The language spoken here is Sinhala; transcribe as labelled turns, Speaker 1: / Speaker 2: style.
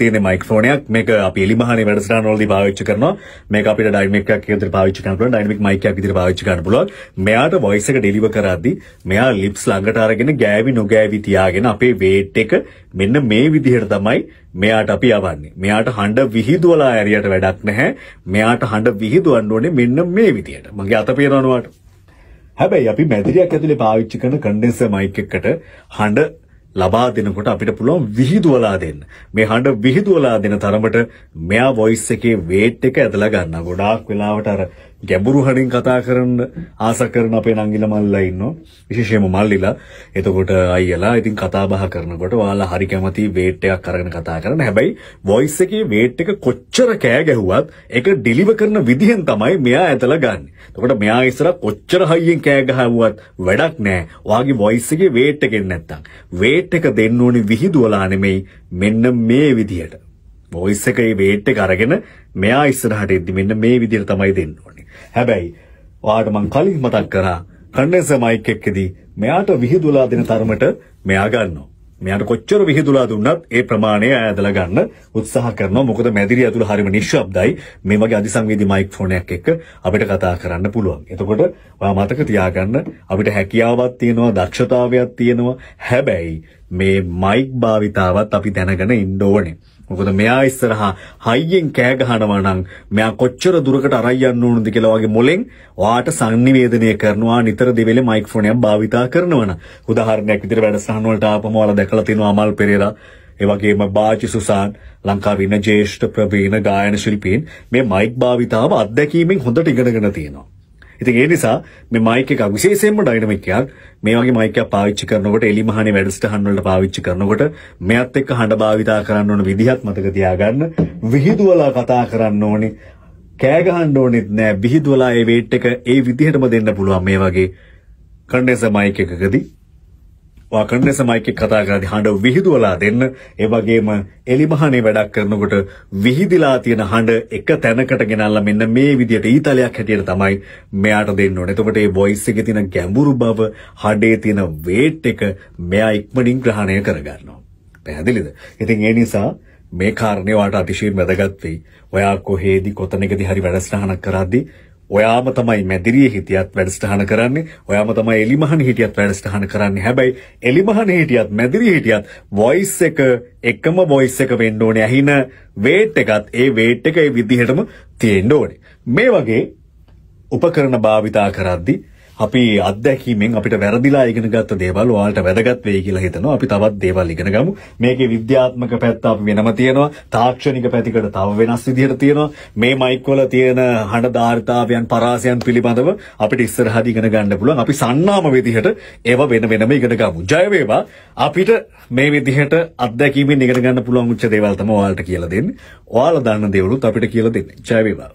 Speaker 1: තියෙන මයික්ෆෝනයක් මේක අපි එලිමහනේ වැඩසටහනවලදී පාවිච්චි කරනවා මේක අපිට ඩයිනමික් එකක් විදිහට පාවිච්චි කරන්න පුළුවන් ඩයිනමික් මයික් එකක් විදිහට පාවිච්චි කරන්න පුළුවන් මෙයාට වොයිස් එක ඩෙලිවර් කරද්දී මෙයා ලිප්ස් ළඟට අරගෙන ගෑවි නොගෑවි තියාගෙන අපේ වේට් එක මෙන්න මේ විදිහට තමයි මෙයාට අපි යවන්නේ මෙයාට හඬ විහිදුවලා ඇරියට වැඩක් නැහැ මෙයාට හඬ විහිදුවන්න ඕනේ මෙන්න මේ විදිහට මගේ අත පේනවනවාට හැබැයි අපි මැදිරියක් ඇතුලේ පාවිච්චි කරන කන්ඩෙන්සර් මයික් එකකට හඬ ලබා දෙනකොට අපිට පුළුවන් විහිදුවලා දෙන්න. මේ හඬ විහිදුවලා දෙන තරමට මෙයා වොයිස් එකේ වේට් එක ඇදලා ගන්න. ගොඩාක් වෙලාවට අර ගැඹුරු හරින් කතා කරන්න ආස කරන අපේ නංගිල මල්ලා ඉන්නවා විශේෂයෙන්ම මල්ලිලා එතකොට අයියලා ඉතින් කතා බහ කරනකොට ඔයාලා හරි කැමති වේට් එකක් අරගෙන කතා කරන හැබැයි වොයිස් එකේ වේට් එක කොච්චර කෑ ගැහුවත් ඒක ඩිලිවර් කරන විදිහෙන් තමයි මෙයා ඇතලා ගන්න. එතකොට මෙයා ඉස්සර කොච්චර හයියෙන් කෑ ගහුවත් වැඩක් නෑ. ඔයාගේ වොයිස් එකේ වේට් එකෙන් නැත්තම් වේට් එක දෙන්න ඕනේ විහිදුවලා නෙමෙයි මෙන්න මේ විදියට. බොයිස් එකේ වේට් එක අරගෙන මෙයා ඉස්සරහට එද්දි මෙන්න මේ විදිහට තමයි දෙන්න ඕනේ. හැබැයි ඔයාලට මං කලින් මතක් කරා කන්ඩෙන්සර් මයික් එකකදී මෙයාට විහිදුලා දෙන තරමට මෙයා ගන්නවා. මෙයාට කොච්චර විහිදුලා දුන්නත් ඒ ප්‍රමාණය ඈදලා ගන්න උත්සාහ කරනවා. මොකද මැදිරිය ඇතුළ හරිම නිශ්ශබ්දයි. මේ වගේ අධිසංවේදී මයික් ෆෝන් එකක් එක්ක අපිට කතා කරන්න පුළුවන්. එතකොට ඔයා මතක තියාගන්න අපිට හැකියාවක් තියෙනවා, දක්ෂතාවයක් තියෙනවා. හැබැයි මේ මයික් භාවිතාවත් අපි දැනගෙන ඉන්න ඕනේ. මොකද මෙයා ඉස්සරහා හයියෙන් කෑ ගහනවා නම් මෙයා කොච්චර දුරකට අරයි යන්න ඕනද කියලා වගේ මොලෙන් ඔයාට sannivedanaya කරනවා නිතර දෙවෙලේ මයික්‍රොෆෝනයක් භාවිතා කරනවා නම් උදාහරණයක් විදිහට වැඩසටහන වලට ආපම ඔයාලා දැකලා තියෙනවා අමල් පෙරේරා එවගේම බාජි සුසාන් ලංකාවේ ඉන්න ජ්‍යෙෂ්ඨ ප්‍රවීණ ගායන ශිල්පීන් මේ මයික් භාවිතාව අත්දැකීමෙන් හොඳට ඉගෙනගෙන තියෙනවා ඉතින් ඒ නිසා මේ මයික් එකක් විශේෂයෙන්ම ඩයිනමික් එකක්. මේ වගේ මයික් එකක් පාවිච්චි කරනකොට එලි මහනේ වැඩසටහන් වලට පාවිච්චි කරනකොට මෙයත් එක්ක හඬ භාවිතා කරන්න ඕන විදිහත් මතක තියාගන්න. විහිදුවලා කතා කරන්න ඕනේ. කෑ ගහන්න ඕනෙත් නෑ. විහිදුවලා ඒ වේට් එක ඒ විදිහටම දෙන්න පුළුවන් මේ වගේ කන්ඩෙන්සර් මයික් එකකදී. වාකරණ සමයිකේ කතා කරද්දී හඬ විහිදුවලා දෙන්න ඒ වගේම එලිමහනේ වැඩක් කරනකොට විහිදිලා තියෙන හඬ එක තැනකට ගෙනල්ලා මෙන්න මේ විදියට ඊතලයක් හැටියට තමයි මෙයාට දෙන්න ඕනේ. එතකොට මේ වොයිස් එකේ තියෙන ගැඹුරු බව හඬේ තියෙන වේට් එක මෙයා ඉක්මනින් ග්‍රහණය කරගන්නවා. පැහැදිලිද? ඉතින් ඒ නිසා මේ කාරණේ වාට අතිශයින් වැදගත් වෙයි. ඔයා කොහේදී කොතනකදී හරි වැඩසටහනක් කරද්දී ඔයාම තමයි මැදිරියේ හිටියත් වැඩසටහන කරන්නේ ඔයාම තමයි එලිමහන හිටියත් වැඩසටහන කරන්නේ හැබැයි එලිමහන හිටියත් මැදිරියේ හිටියත් වොයිස් එක එකම වොයිස් එක වෙන්න ඕනේ ඇහින වේට් එකත් ඒ වේට් එක ඒ විදිහටම තියෙන්න ඕනේ මේ වගේ උපකරණ භාවිතා කරද්දී අපි අත්දැකීමෙන් අපිට වැරදිලා ඉගෙන ගත්ත දේවල් ඔයාලට වැදගත් වෙයි කියලා හිතනවා. අපි තවත් දේවල් ඉගෙන ගමු. මේකේ විද්‍යාත්මක පැත්ත අපි වෙනම තියනවා. තාක්ෂණික පැතිකඩ තව වෙනස් විදිහට තියෙනවා. මේ මයික් වල තියෙන හඬ ධාරිතාවයන් පරාසයන් පිළිබඳව අපිට ඉස්සරහදී ඉගෙන ගන්න පුළුවන්. අපි සන්නාම විදිහට ඒව වෙන වෙනම ඉගෙන ගමු. ජය වේවා. අපිට මේ විදිහට අත්දැකීමෙන් ඉගෙන ගන්න පුළුවන් උච්ච දේවල් තමයි ඔයාලට කියලා දෙන්නේ. ඔයාලා දන්න දේවලුත් අපිට කියලා දෙන්න. ජය වේවා.